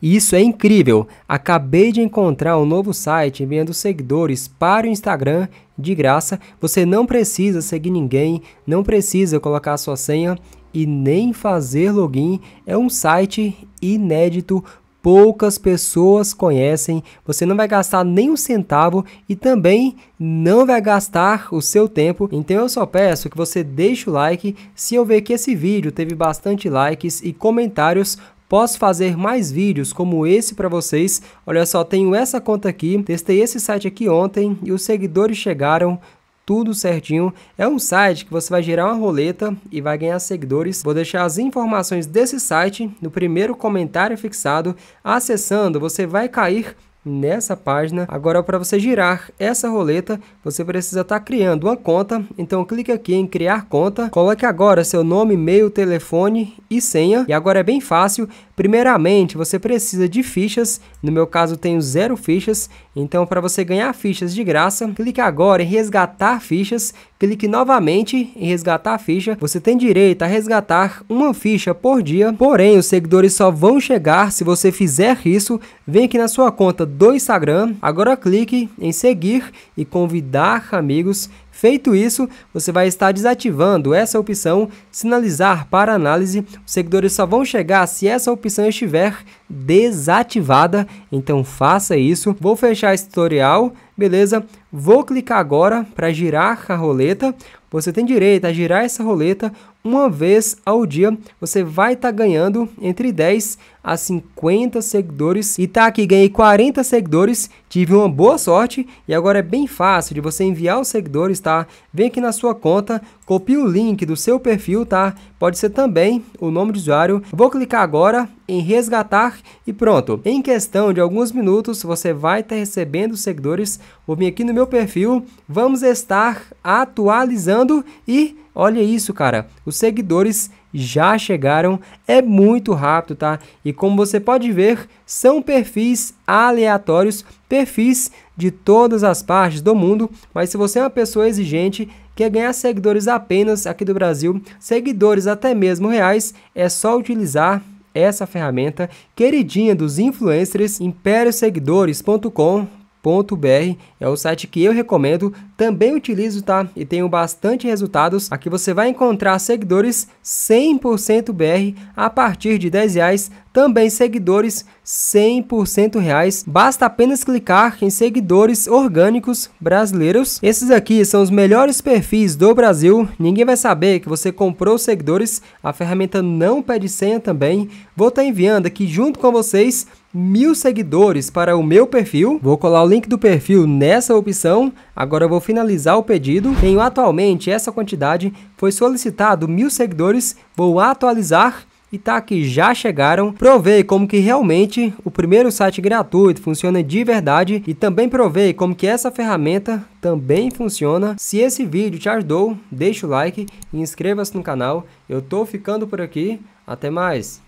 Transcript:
Isso é incrível! Acabei de encontrar um novo site enviando seguidores para o Instagram de graça. Você não precisa seguir ninguém, não precisa colocar sua senha e nem fazer login. É um site inédito, poucas pessoas conhecem. Você não vai gastar nem um centavo e também não vai gastar o seu tempo. Então eu só peço que você deixe o like. Se eu ver que esse vídeo teve bastante likes e comentários, Posso fazer mais vídeos como esse para vocês. Olha só, tenho essa conta aqui, testei esse site aqui ontem e os seguidores chegaram tudo certinho. É um site que você vai gerar uma roleta e vai ganhar seguidores. Vou deixar as informações desse site no primeiro comentário fixado. Acessando, você vai cair nessa página. Agora, para você girar essa roleta, você precisa estar tá criando uma conta. Então, clique aqui em criar conta. Coloque agora seu nome, e-mail, telefone e senha. E agora é bem fácil. Primeiramente, você precisa de fichas. No meu caso, tenho zero fichas. Então, para você ganhar fichas de graça, clique agora em resgatar fichas. Clique novamente em resgatar ficha. Você tem direito a resgatar uma ficha por dia. Porém, os seguidores só vão chegar se você fizer isso. Vem aqui na sua conta do Instagram. Agora clique em seguir e convidar amigos. Feito isso, você vai estar desativando essa opção sinalizar para análise. Os seguidores só vão chegar se essa opção estiver desativada, então faça isso. Vou fechar esse tutorial, beleza? Vou clicar agora para girar a roleta. Você tem direito a girar essa roleta uma vez ao dia. Você vai estar tá ganhando entre 10 a 50 seguidores. E tá aqui, ganhei 40 seguidores, tive uma boa sorte. E agora é bem fácil de você enviar os seguidores, tá? Vem aqui na sua conta, copia o link do seu perfil, tá? pode ser também o nome de usuário. Vou clicar agora em resgatar e pronto. Em questão de alguns minutos, você vai estar recebendo seguidores. Vou vir aqui no meu perfil, vamos estar atualizando e olha isso, cara. Os seguidores já chegaram, é muito rápido, tá? E como você pode ver, são perfis aleatórios, perfis de todas as partes do mundo, mas se você é uma pessoa exigente, Quer ganhar seguidores apenas aqui do Brasil, seguidores até mesmo reais, é só utilizar essa ferramenta queridinha dos influencers, imperioseguidores.com Br, é o site que eu recomendo, também utilizo, tá? E tenho bastante resultados. Aqui você vai encontrar seguidores 100% BR a partir de 10 reais também seguidores 100% reais. Basta apenas clicar em seguidores orgânicos brasileiros. Esses aqui são os melhores perfis do Brasil. Ninguém vai saber que você comprou seguidores. A ferramenta não pede senha também. Vou estar tá enviando aqui junto com vocês mil seguidores para o meu perfil. Vou colar o link do perfil nessa opção. Agora eu vou finalizar o pedido. Tenho atualmente essa quantidade. Foi solicitado mil seguidores. Vou atualizar e tá aqui já chegaram, provei como que realmente o primeiro site gratuito funciona de verdade e também provei como que essa ferramenta também funciona. Se esse vídeo te ajudou, deixa o like e inscreva-se no canal. Eu tô ficando por aqui, até mais!